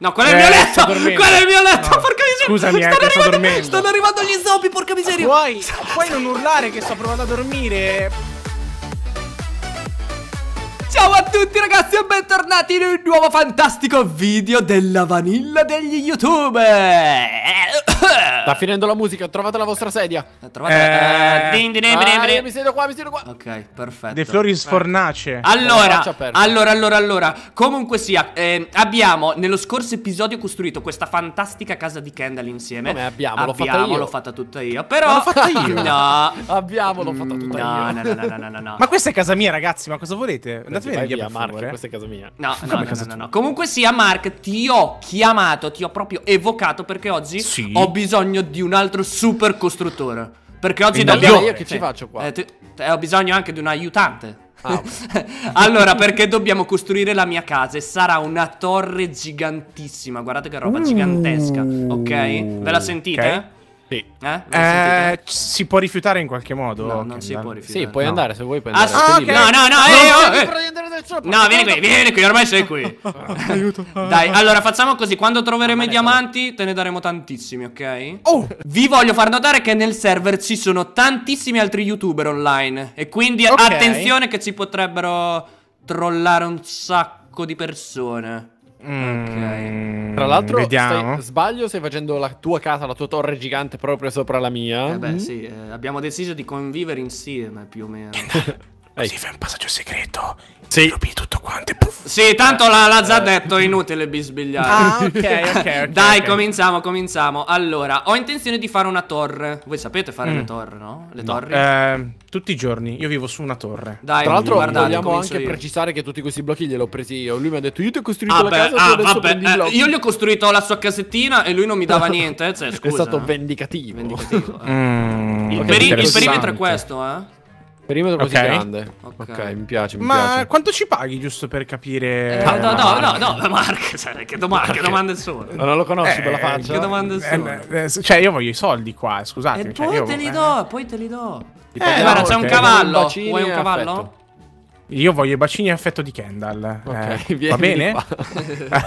No, qual è il eh, mio letto! Qual è il mio letto, no. porca miseria! Scusami, stanno, ecco, arrivando, stanno arrivando gli zombie, porca miseria! Puoi, puoi non urlare che sto provando a dormire? Ciao a tutti ragazzi e bentornati in un nuovo fantastico video della vanilla degli youtuber Sta finendo la musica, trovate la vostra sedia eh, Trovate eh... la... Din, din, din, ah, mi siedo qua, mi siedo qua Ok, perfetto De Flori sfornace allora, allora, allora, allora, comunque sia eh, Abbiamo nello scorso episodio costruito questa fantastica casa di Kendall insieme Come abbiamo? L'ho fatta io L'ho fatta tutta io Però l'ho fatta io No Abbiamo, l'ho fatta tutta no, io no, no, no, no, no, no, no Ma questa è casa mia ragazzi, ma cosa volete? Andate a vedere via, Mark, questa è casa mia. No, no, no, no, no, no. Comunque sia, Mark, ti ho chiamato, ti ho proprio evocato perché oggi sì. ho bisogno di un altro super costruttore. Perché oggi Quindi dobbiamo... Io che cioè, ci faccio qua? Eh, eh, ho bisogno anche di un aiutante. Ah. allora, perché dobbiamo costruire la mia casa e sarà una torre gigantissima. Guardate che roba mm. gigantesca, ok? Ve la sentite? Okay. Sì. Eh? Eh? eh, si può rifiutare in qualche modo? No, non Kendall. si può rifiutare. Sì, puoi no. andare se vuoi. Puoi ah, andare. Ah, okay. No, no, no. Eh, oh, eh. no, vieni qui, vieni qui. Ormai sei qui. Ah. Aiuto. Dai, allora facciamo così. Quando troveremo i diamanti, te ne daremo tantissimi, ok? Oh. Vi voglio far notare che nel server ci sono tantissimi altri youtuber online. E quindi okay. attenzione che ci potrebbero trollare un sacco di persone. Mm, ok. Tra l'altro, vediamo. Stai, sbaglio, stai facendo la tua casa, la tua torre gigante proprio sopra la mia. Eh beh, mm. sì, eh, abbiamo deciso di convivere insieme più o meno. Ehi. Così fai un passaggio segreto. Sì. Rubi tutto quanto. Puff. Sì, tanto la, la Zad è inutile bisbigliare. Ah, ok, ok. okay Dai, okay. cominciamo, cominciamo. Allora, ho intenzione di fare una torre. Voi sapete fare mm. le torre, no? Le no. torri? Eh, tutti i giorni. Io vivo su una torre. Dai, Tra l'altro, vogliamo anche io. precisare che tutti questi blocchi gliel'ho presi io. Lui mi ha detto, io ti ho costruito ah, la beh, casa. Ah, vabbè, eh, io gli ho costruito la sua casettina e lui non mi dava niente. Eh, cioè, scusa. È stato vendicativo. vendicativo eh. mm, il, peri il perimetro è questo, eh? Perimetro così grande. Okay. ok, mi piace. Mi ma piace. quanto ci paghi, giusto per capire? Eh, no, no, no, no, no, Mark, cioè, che, doma- che domande sono? non lo conosci, eh, bella faccia. Che domande sono? Eh, eh, eh cioè, io voglio i soldi qua, scusate. E cioè, poi io... te li do, poi te li do. Eh, guarda, no, c'è okay. un cavallo. Vuoi un cavallo? Affetto. Io voglio i bacini a effetto di Kendall. Okay, eh, va bene? Ah,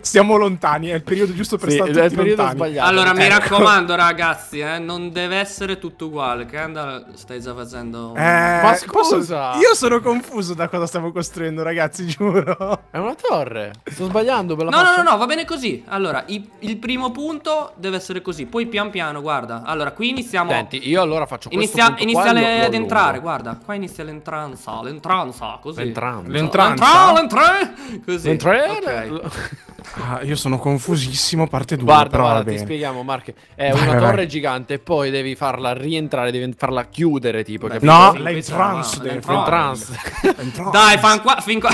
siamo lontani, è il periodo giusto per sì, stare tutti lontani. Sbagliato. Allora, mi ecco. raccomando, ragazzi, eh, non deve essere tutto uguale. Kendall, stai già facendo... Eh, Ma scusa! Posso... Io sono confuso da cosa stiamo costruendo, ragazzi, giuro. È una torre. Sto sbagliando, No, faccio. no, no, va bene così. Allora, i, il primo punto deve essere così. Poi pian piano, guarda. Allora, qui iniziamo... Senti, io allora faccio questo Inizia, Inizia ad entrare, guarda. Qua inizia l'entranza, l'entranza so, così. L'entranza. L'entranza. L'entranza. Ah, così. L'entranza. Okay. Ah, io sono confusissimo, parte 2. Guarda, però guarda, ti bene. spieghiamo, Mark. È vai, una vai, torre vai. gigante, poi devi farla rientrare, devi farla chiudere, tipo. Beh, no, l'entrance. L'entrance. Dai, fan qua, fin qua.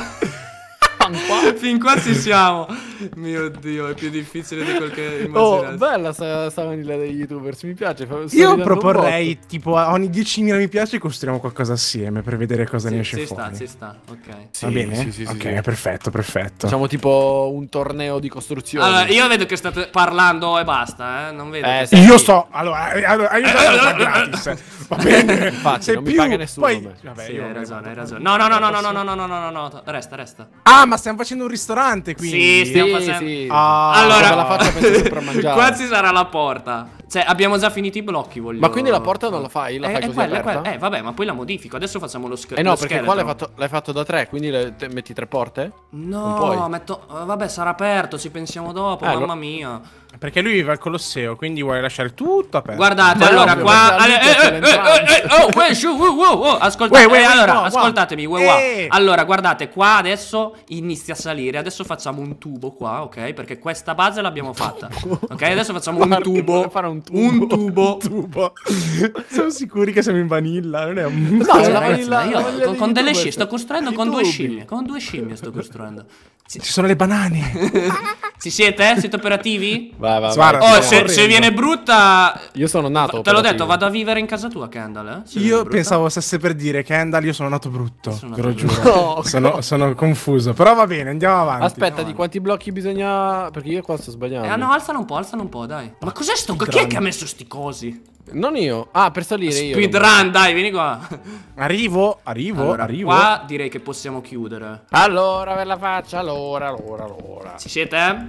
fin qua ci siamo. Mio dio, è più difficile di quel che immaginavo. Oh, bella sta, sta vanilla degli youtubers, mi piace. Io proporrei, tipo, ogni 10.000 mi piace costruiamo qualcosa assieme per vedere cosa sì, ne esce si fuori. Si sta, si sta, ok. Sì, Va bene? Sì, ok, perfetto, perfetto. Facciamo tipo un torneo di costruzione. Allora, io vedo che state parlando e basta, eh? Non vedo. Eh, io sto... Allora, eh, allora aiutatelo gratis. Eh. Va bene. Infatti, Se non più, mi paga nessuno. Poi... Vabbè, sì, hai ragione, hai ragione. No, no, no, no, no, no, no, no, no, no, no, resta, resta. Ah, ma stiamo facendo un ristorante, quindi... Sì, stiamo fa Sì. Ah, allora, la faccia Qua ci sarà la porta. Cioè, abbiamo già finito i blocchi, voglio Ma quindi la porta non la fai? La eh, fai così quella, aperta? Quella. Eh, vabbè, ma poi la modifico. Adesso facciamo lo scherzo. Eh no, perché scheletro. qua l'hai fatto, fatto, da tre, quindi le, te, metti tre porte? No, metto... Eh, vabbè, sarà aperto, ci pensiamo dopo, eh, mamma mia. Perché lui vive al Colosseo, quindi vuoi lasciare tutto aperto. Guardate, Ma allora, qua... Ascoltatemi, allora, guardate, qua adesso inizia a salire. Adesso facciamo un tubo qua, ok? Perché questa base l'abbiamo fatta. Ok, adesso facciamo un tubo. Fare un tubo. Un tubo. Un tubo. Siamo sicuri che siamo in vanilla? Non è un... No, cioè, la ragazzi, vanilla, io vanilla con delle scimmie sto costruendo con due scimmie. Con due scimmie sto costruendo. Ci sono le banane. Ci siete? Siete operativi? Vai, vai, vai. Oh, se, se, viene brutta... Io sono nato Te l'ho detto, vado a vivere in casa tua, Kendall. Eh? Io pensavo stesse per dire, Kendall, io sono nato brutto. Sono nato te lo giuro. No, sono, sono, confuso. Però va bene, andiamo avanti. Aspetta, andiamo avanti. di quanti blocchi bisogna... Perché io qua sto sbagliando. Eh, no, alzano un po', alzano un po', dai. Ma cos'è sto... Chi è che ha messo sti cosi? Non io. Ah, per salire Speed io. Speedrun, dai, vieni qua. Arrivo, arrivo, allora, arrivo. Qua direi che possiamo chiudere. Allora, per la faccia, allora, allora, allora. Ci siete?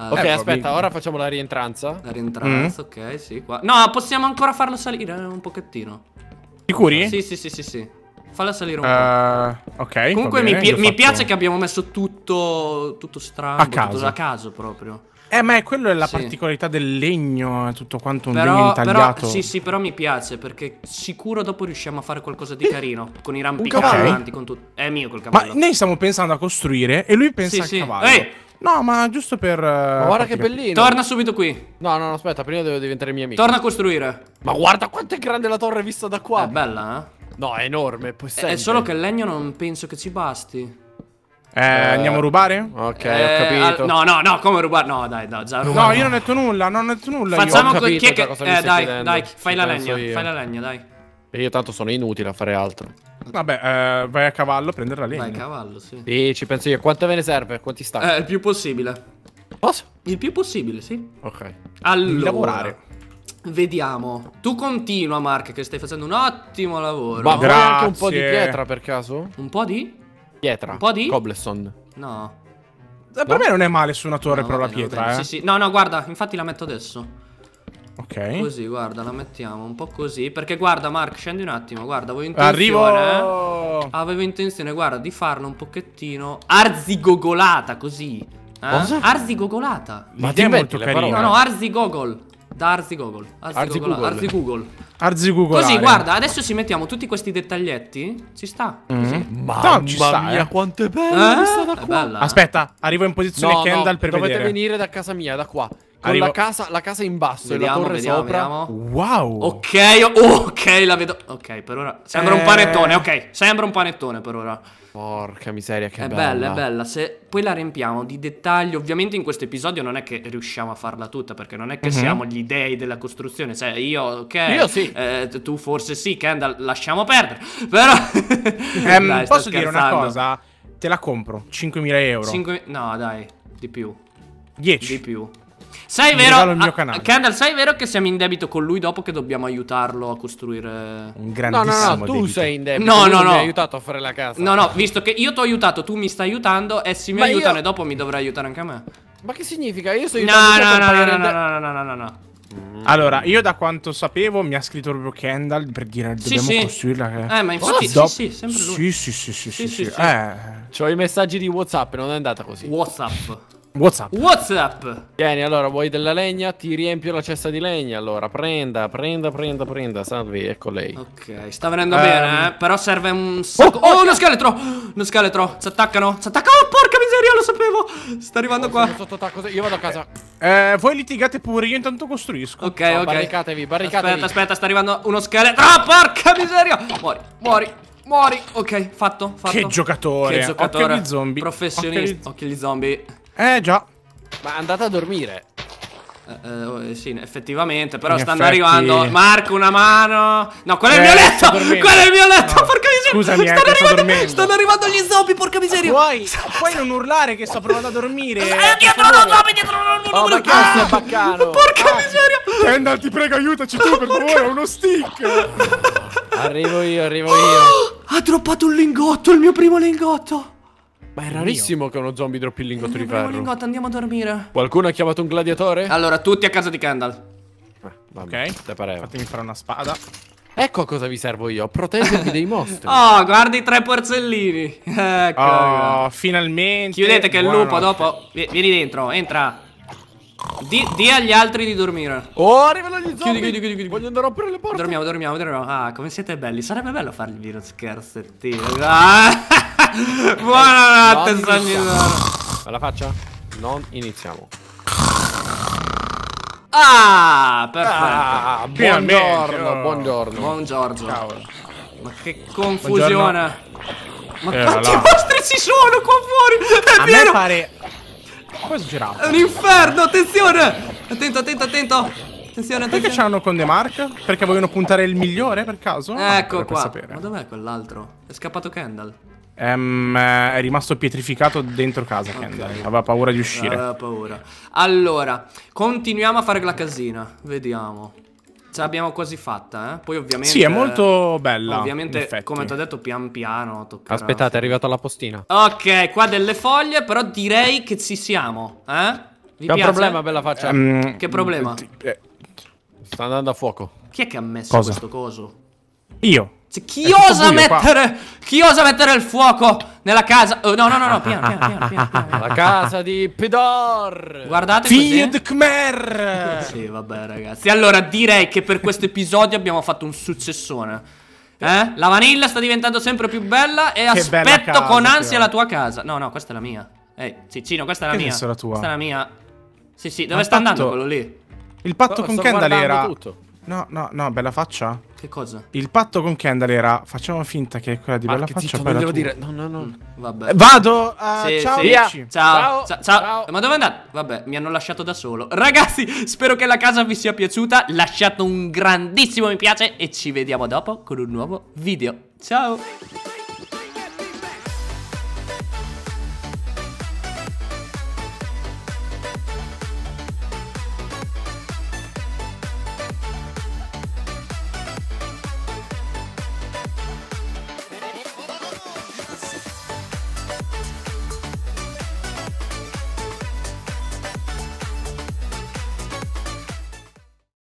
Allora, ah. ok, eh, aspetta, ora facciamo la rientranza. La rientranza, mm. ok, sì. Qua. No, possiamo ancora farlo salire eh, un pochettino. Sicuri? Sì, sì, sì, sì, sì. Falla salire un uh, po'. Eh, ok. Comunque mi, pi mi piace che abbiamo messo tutto, tutto strano. A caso. Tutto a caso proprio. Eh, ma è quello è la sì. particolarità del legno, tutto quanto un però, legno intagliato. Però, sì, sì, però mi piace perché sicuro dopo riusciamo a fare qualcosa di carino. Con i rampicanti, con tutto. È mio quel cavallo. Ma noi stiamo pensando a costruire e lui pensa sì, al sì. cavallo. Ehi! No, ma giusto per... Eh, ma guarda che bellino. Torna subito qui. No, no, no, aspetta, prima devo diventare mio amico. Torna a costruire. Ma guarda quanto è grande la torre vista da qua. È bella, eh? No, è enorme, possente. È solo che il legno non penso che ci basti. Eh, eh, andiamo a rubare? Ok, eh, ho capito. no, no, no, come rubare? No, dai, no, già rubare. No, io non ho detto nulla, non ho detto nulla. Facciamo con chi è che. Eh, dai, chiedendo. dai, fai la legna, fai la legna, dai. E io tanto sono inutile a fare altro. Vabbè, eh, vai a cavallo a prendere la legna. Vai a cavallo, sì. Sì, ci penso io. Quanto me ne serve? Quanti stanno? Eh, il più possibile. Posso? Il più possibile, sì. Ok. Allora. lavorare. Vediamo. Tu continua, Mark, che stai facendo un ottimo lavoro. Ma grazie. anche un po' di pietra per caso? Un po' di? Pietra. Un po' di? Cobblestone. No. Eh, per no? me non è male su una torre, no, però la pietra, eh. Sì, sì. No, no, guarda, infatti la metto adesso. Ok. Così, guarda, la mettiamo un po' così. Perché guarda, Mark, scendi un attimo. Guarda, avevo intenzione. Arrivo! Eh? Avevo intenzione, guarda, di farla un pochettino arzigogolata così. Eh? Arzigogolata. Ma ti è molto carino. No, no, arzigogol. Da arzigogol. Arzigogol. Arzigogol. Arzigugolare. Così, guarda, adesso ci mettiamo tutti questi dettaglietti. Ci sta. Mm -hmm. Mamma mia, eh. quanto eh? è bella eh? questa da qua. Bella, Aspetta, arrivo in posizione no, Kendall no, per dovete Dovete venire da casa mia, da qua. Con la casa, la casa, in basso vediamo, e la torre vediamo, sopra. Vediamo. Wow. Ok, oh, ok, la vedo. Ok, per ora. Sembra eh... un panettone, ok. Sembra un panettone per ora. Porca miseria, che è bella. bella. È bella, Se poi la riempiamo di dettagli. Ovviamente in questo episodio non è che riusciamo a farla tutta, perché non è che mm -hmm. siamo gli dei della costruzione. Cioè, io, ok. Io sì. Eh, tu forse sì, Kendall, lasciamo perdere. Però... ehm, dai, posso dire una cosa? Te la compro, 5.000 euro. 5... No, dai, di più. 10. Di più. Sai Mi vero? A, ah, Kendall, sai vero che siamo in debito con lui dopo che dobbiamo aiutarlo a costruire un grandissimo No, no, no, tu sei in debito. No, no, no. Mi hai aiutato a fare la casa. No, no, visto che io ti ho aiutato, tu mi stai aiutando e se mi aiutano io... dopo mi dovrai aiutare anche a me. Ma che significa? Io sto aiutando no, no, no, no, no, no, no, no, no, no. Allora, io da quanto sapevo mi ha scritto proprio Kendall per dire sì, dobbiamo sì. costruirla. Eh, ma infatti oh, sì, sì, sempre lui. Sì, sì, sì, sì, sì, sì, sì. Eh. C'ho i messaggi di WhatsApp, non è andata così. WhatsApp. Whatsapp. Whatsapp. Vieni allora, vuoi della legna? Ti riempio la cesta di legna, allora. Prenda, prenda, prenda, prenda. Salvi, ecco lei. Ok, sta venendo um... bene, ehm. eh? Però serve un sacco... Oh, oh, oh uno scheletro! Uno scheletro! Si attaccano! Si attaccano! Oh, porca miseria, lo sapevo! Sta arrivando oh, qua. Sotto attacco. Io vado a casa. Eh, voi litigate pure, io intanto costruisco. Ok, no, ok. Barricatevi, barricatevi. Aspetta, aspetta, sta arrivando uno scheletro. Ah, porca miseria! Muori, muori. Muori, ok, fatto, fatto. Che giocatore. Che giocatore. Occhio agli zombie. Professionista. Occhio di zombie. Eh già. Ma andate a dormire. Eh, eh, sì, effettivamente, però in stanno effetti... arrivando. Marco, una mano. No, quello è il mio eh, letto. Quello è il mio letto. No. Porca miseria. Scusami, stanno, eh, arrivando, stanno arrivando gli zombie. Porca miseria. Puoi, puoi non urlare che sto provando a dormire. Eh, dietro lo zombie, dietro lo zombie. Oh, cazzo, ah! baccano. Porca ah. miseria. Kendall, ti prego, aiutaci tu per porca... favore. uno stick. arrivo io, arrivo io. Oh, ha droppato un lingotto, il mio primo lingotto. Ma è rarissimo Dio. che uno zombie droppi il lingotto di ferro. Lingotto, andiamo a dormire. Qualcuno ha chiamato un gladiatore? Allora, tutti a casa di Kendall. Eh, ok, te pareva. Fatemi fare una spada. Ecco a cosa vi servo io, proteggervi dei mostri. Oh, guardi i tre porzellini. ecco. Oh, ecco. finalmente. Chiudete che il lupo dopo... Vieni dentro, entra. Di, di, agli altri di dormire. Oh, arrivano gli zombie. Chiudi, chiudi, chiudi, chiudi. Voglio andare a aprire le porte. Dormiamo, dormiamo, dormiamo. Ah, come siete belli. Sarebbe bello fargli uno scherzettino. Ah. Buonanotte, non Alla faccia? Non iniziamo. Ah, perfetto. Ah, buongiorno, oh. buongiorno. Buongiorno. Ciao. Ma che confusione. Buongiorno. Ma eh, quanti là. mostri ci sono qua fuori? È A pieno. me pare... Cosa girava? È un inferno, attenzione! Attento, attento, attento! Attenzione, attenzione. Perché c'hanno con The Mark? Perché vogliono puntare il migliore, per caso? Ecco ah, qua. Ma dov'è quell'altro? È scappato Kendall. Um, è rimasto pietrificato dentro casa okay. Kendall. Aveva paura di uscire. Aveva paura. Allora, continuiamo a fare la casina. Vediamo. Ce l'abbiamo quasi fatta, eh? Poi ovviamente... Sì, è molto bella. Ovviamente, come ti ho detto, pian piano toccherà. Aspettate, è arrivata la postina. Ok, qua delle foglie, però direi che ci siamo, eh? Vi C'è un problema, bella faccia. Um, che problema? Eh, Sta andando a fuoco. Chi è che ha messo Cosa? questo coso? Io. Cioè, chi osa mettere qua. Chi osa mettere il fuoco nella casa oh, No no no no piano piano piano, La casa di Pedor Guardate Figlio di eh. Khmer Sì vabbè ragazzi Allora direi che per questo episodio abbiamo fatto un successone eh? La vanilla sta diventando sempre più bella E che aspetto casa, con ansia la tua casa No no questa è la mia Ehi Ciccino questa è la che mia la tua? Questa è la mia Sì sì dove Ma sta andando quello lì? Il patto oh, con Kendall era tutto. No, no, no, bella faccia. Che cosa? Il patto con Kendall era facciamo finta che è quella di Mark, bella faccia. Zitto, non devo dire. No, no, no. Mm, vabbè. Vado. Uh, sì, ciao, sì. ciao, Ciao. Ciao. Ma dove andate? Vabbè, mi hanno lasciato da solo. Ragazzi, spero che la casa vi sia piaciuta. Lasciate un grandissimo mi piace e ci vediamo dopo con un nuovo video. Ciao.